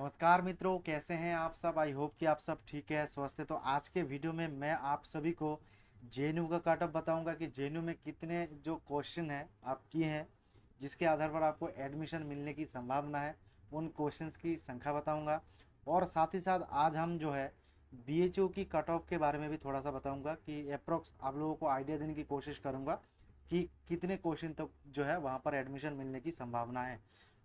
नमस्कार मित्रों कैसे हैं आप सब आई होप कि आप सब ठीक है स्वस्थ है तो आज के वीडियो में मैं आप सभी को जे का कटअप बताऊंगा कि जे में कितने जो क्वेश्चन हैं आप किए हैं जिसके आधार पर आपको एडमिशन मिलने की संभावना है उन क्वेश्चंस की संख्या बताऊंगा और साथ ही साथ आज हम जो है बी की कट ऑफ के बारे में भी थोड़ा सा बताऊँगा कि अप्रोक्स आप लोगों को आइडिया देने की कोशिश करूँगा कि कितने क्वेश्चन तक तो जो है वहाँ पर एडमिशन मिलने की संभावना है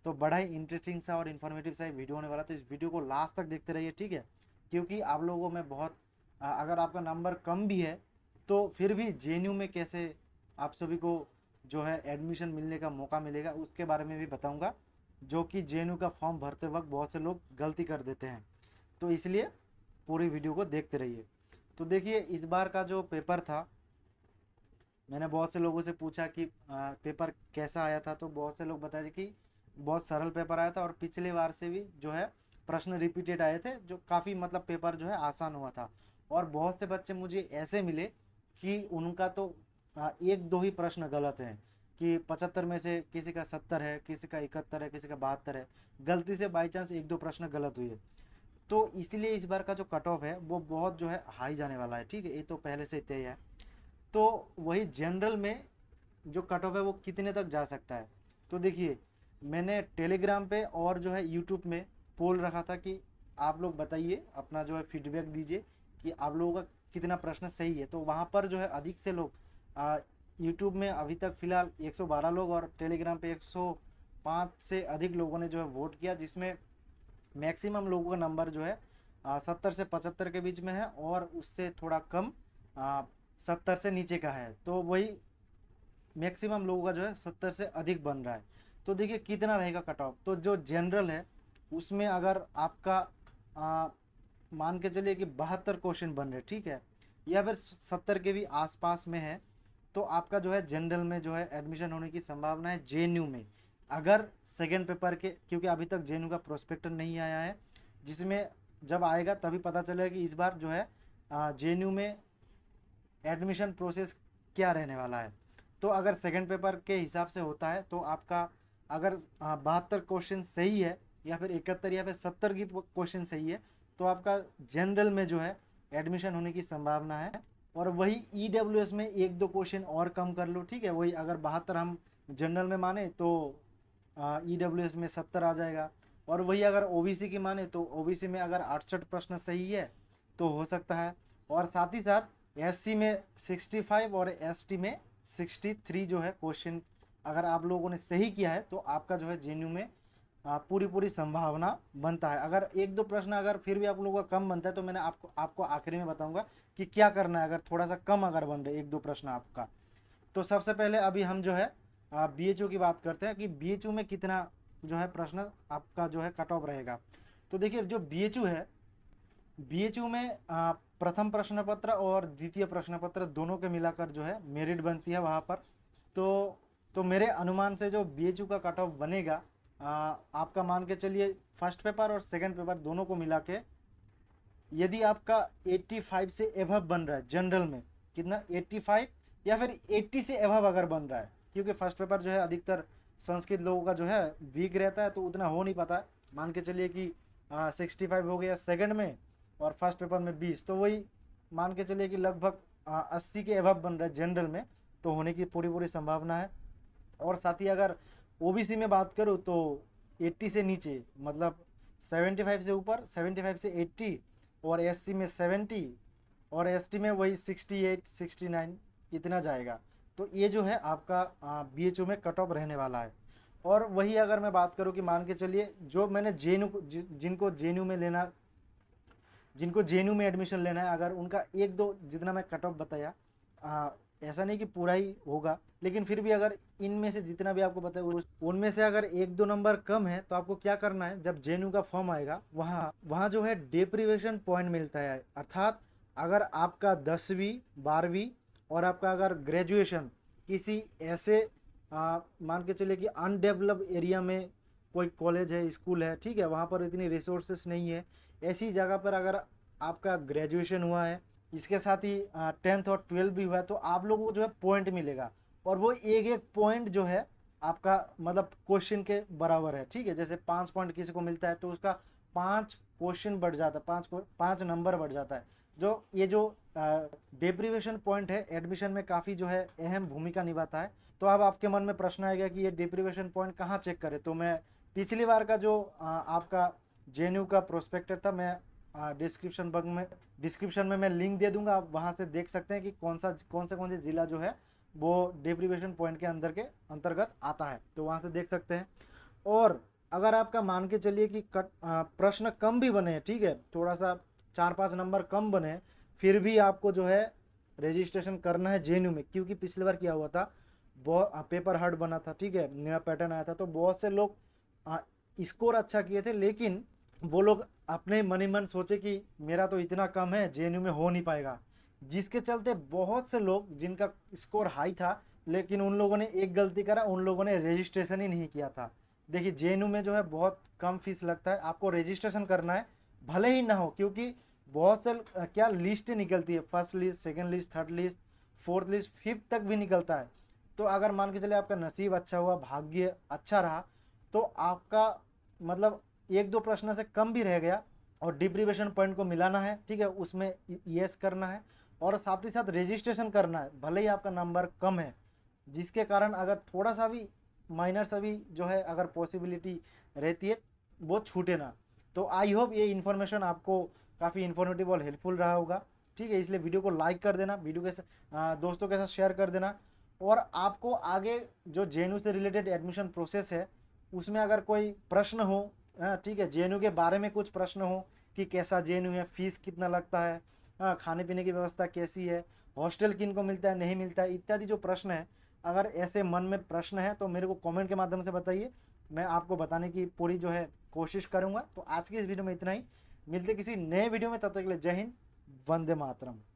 तो बड़ा ही इंटरेस्टिंग सा और इन्फॉर्मेटिव सा वीडियो होने वाला तो इस वीडियो को लास्ट तक देखते रहिए ठीक है क्योंकि आप लोगों में बहुत अगर आपका नंबर कम भी है तो फिर भी जे में कैसे आप सभी को जो है एडमिशन मिलने का मौका मिलेगा उसके बारे में भी बताऊंगा जो कि जे का फॉर्म भरते वक्त बहुत से लोग गलती कर देते हैं तो इसलिए पूरी वीडियो को देखते रहिए तो देखिए इस बार का जो पेपर था मैंने बहुत से लोगों से पूछा कि आ, पेपर कैसा आया था तो बहुत से लोग बताए कि बहुत सरल पेपर आया था और पिछले बार से भी जो है प्रश्न रिपीटेड आए थे जो काफ़ी मतलब पेपर जो है आसान हुआ था और बहुत से बच्चे मुझे ऐसे मिले कि उनका तो एक दो ही प्रश्न गलत हैं कि पचहत्तर में से किसी का सत्तर है किसी का इकहत्तर है किसी का बहत्तर है गलती से बाई चांस एक दो प्रश्न गलत हुए तो इसलिए इस बार का जो कट ऑफ है वो बहुत जो है हाई जाने वाला है ठीक है ये तो पहले से तय है तो वही जनरल में जो कट ऑफ है वो कितने तक जा सकता है तो देखिए मैंने टेलीग्राम पे और जो है यूट्यूब में पोल रखा था कि आप लोग बताइए अपना जो है फीडबैक दीजिए कि आप लोगों का कितना प्रश्न सही है तो वहाँ पर जो है अधिक से लोग यूट्यूब में अभी तक फ़िलहाल 112 लोग और टेलीग्राम पे 105 से अधिक लोगों ने जो है वोट किया जिसमें मैक्सिमम लोगों का नंबर जो है सत्तर से पचहत्तर के बीच में है और उससे थोड़ा कम सत्तर से नीचे का है तो वही मैक्सिमम लोगों का जो है सत्तर से अधिक बन रहा है तो देखिए कितना रहेगा कट ऑफ तो जो जनरल है उसमें अगर आपका आ, मान के चलिए कि बहत्तर क्वेश्चन बन रहे ठीक है या फिर सत्तर के भी आसपास में है तो आपका जो है जनरल में जो है एडमिशन होने की संभावना है जे में अगर सेकेंड पेपर के क्योंकि अभी तक जे का प्रोस्पेक्टर नहीं आया है जिसमें जब आएगा तभी पता चलेगा कि इस बार जो है जे में एडमिशन प्रोसेस क्या रहने वाला है तो अगर सेकेंड पेपर के हिसाब से होता है तो आपका अगर हाँ, बहत्तर क्वेश्चन सही है या फिर इकहत्तर या फिर सत्तर की क्वेश्चन सही है तो आपका जनरल में जो है एडमिशन होने की संभावना है और वही ई e में एक दो क्वेश्चन और कम कर लो ठीक है वही अगर बहत्तर हम जनरल में माने तो ई e में सत्तर आ जाएगा और वही अगर ओ की माने तो ओ में अगर अड़सठ प्रश्न सही है तो हो सकता है और साथ ही साथ एस में 65 और एस में 63 जो है क्वेश्चन अगर आप लोगों ने सही किया है तो आपका जो है जे में पूरी पूरी संभावना बनता है अगर एक दो प्रश्न अगर फिर भी आप लोगों का कम बनता है तो मैंने आपको आपको आखिरी में बताऊंगा कि क्या करना है अगर थोड़ा सा कम अगर बन रहे एक दो प्रश्न आपका तो सबसे पहले अभी हम जो है बी की बात करते हैं कि बी में कितना जो है प्रश्न आपका जो है कट ऑफ रहेगा तो देखिए जो बी है बी में प्रथम प्रश्न पत्र और द्वितीय प्रश्न पत्र दोनों के मिलाकर जो है मेरिट बनती है वहाँ पर तो तो मेरे अनुमान से जो बी का कट ऑफ बनेगा आ, आपका मान के चलिए फर्स्ट पेपर और सेकंड पेपर दोनों को मिला के यदि आपका 85 से एभव बन रहा है जनरल में कितना 85 या फिर 80 से एभव अगर बन रहा है क्योंकि फर्स्ट पेपर जो है अधिकतर संस्कृत लोगों का जो है वीक रहता है तो उतना हो नहीं पाता है मान के चलिए कि सिक्सटी फाइव हो गया सेकेंड में और फर्स्ट पेपर में बीस तो वही मान के चलिए कि लगभग अस्सी के एभव बन रहा है जनरल में तो होने की पूरी पूरी संभावना है और साथ ही अगर ओबीसी में बात करूँ तो 80 से नीचे मतलब 75 से ऊपर 75 से 80 और एससी में 70 और एसटी में वही 68, 69 इतना जाएगा तो ये जो है आपका बी एच में कट ऑफ रहने वाला है और वही अगर मैं बात करूँ कि मान के चलिए जो मैंने जे जि, जिनको जे में लेना जिनको जे में एडमिशन लेना है अगर उनका एक दो जितना मैं कट ऑफ बताया ऐसा नहीं कि पूरा ही होगा लेकिन फिर भी अगर इनमें से जितना भी आपको बताए उनमें से अगर एक दो नंबर कम है तो आपको क्या करना है जब जे का फॉर्म आएगा वहाँ वहाँ जो है डेप्रीवेशन पॉइंट मिलता है अर्थात अगर आपका दसवीं बारहवीं और आपका अगर ग्रेजुएशन किसी ऐसे आ, मान के चले कि अनडेवलप एरिया में कोई कॉलेज है स्कूल है ठीक है वहाँ पर इतनी रिसोर्सेस नहीं है ऐसी जगह पर अगर आपका ग्रेजुएशन हुआ है इसके साथ ही टेंथ और ट्वेल्थ भी हुआ तो आप लोगों को जो है पॉइंट मिलेगा और वो एक एक पॉइंट जो है आपका मतलब क्वेश्चन के बराबर है ठीक है जैसे पाँच पॉइंट किसी को मिलता है तो उसका पाँच क्वेश्चन बढ़ जाता है पाँच पाँच नंबर बढ़ जाता है जो ये जो डिप्रीवेशन पॉइंट है एडमिशन में काफ़ी जो है अहम भूमिका निभाता है तो अब आपके मन में प्रश्न आएगा कि ये डिप्रीवेशन पॉइंट कहाँ चेक करें तो मैं पिछली बार का जो आ, आपका जे का प्रोस्पेक्टर था मैं डिस्क्रिप्शन बग में डिस्क्रिप्शन में मैं लिंक दे दूंगा आप वहाँ से देख सकते हैं कि कौन सा कौन से कौन से ज़िला जो है वो डिप्रीवेशन पॉइंट के अंदर के अंतर्गत आता है तो वहाँ से देख सकते हैं और अगर आपका मान के चलिए कि कट प्रश्न कम भी बने ठीक है थोड़ा सा चार पाँच नंबर कम बने फिर भी आपको जो है रजिस्ट्रेशन करना है जे में क्योंकि पिछली बार क्या हुआ था बहुत पेपर हार्ड बना था ठीक है नया पैटर्न आया था तो बहुत से लोग स्कोर अच्छा किए थे लेकिन वो लोग अपने मन ही मन सोचे कि मेरा तो इतना कम है जे में हो नहीं पाएगा जिसके चलते बहुत से लोग जिनका स्कोर हाई था लेकिन उन लोगों ने एक गलती करा उन लोगों ने रजिस्ट्रेशन ही नहीं किया था देखिए जे में जो है बहुत कम फीस लगता है आपको रजिस्ट्रेशन करना है भले ही ना हो क्योंकि बहुत से क्या लिस्ट निकलती है first list second list third list fourth list fifth तक भी निकलता है तो अगर मान के चले आपका नसीब अच्छा हुआ भाग्य अच्छा रहा तो आपका मतलब एक दो प्रश्न से कम भी रह गया और डिप्रीवेशन पॉइंट को मिलाना है ठीक है उसमें यस करना है और साथ ही साथ रजिस्ट्रेशन करना है भले ही आपका नंबर कम है जिसके कारण अगर थोड़ा सा भी माइनर सा भी जो है अगर पॉसिबिलिटी रहती है वो छूटे ना तो आई होप ये इन्फॉर्मेशन आपको काफ़ी इन्फॉर्मेटिव और हेल्पफुल रहा होगा ठीक है इसलिए वीडियो को लाइक कर देना वीडियो के साथ दोस्तों के साथ शेयर कर देना और आपको आगे जो जे से रिलेटेड एडमिशन प्रोसेस है उसमें अगर कोई प्रश्न हो हाँ ठीक है जे के बारे में कुछ प्रश्न हो कि कैसा जे है फीस कितना लगता है हाँ खाने पीने की व्यवस्था कैसी है हॉस्टल किन को मिलता है नहीं मिलता है इत्यादि जो प्रश्न है अगर ऐसे मन में प्रश्न है तो मेरे को कमेंट के माध्यम से बताइए मैं आपको बताने की पूरी जो है कोशिश करूँगा तो आज की इस वीडियो में इतना ही मिलते किसी नए वीडियो में तब तक के लिए जय हिंद वंदे मातरम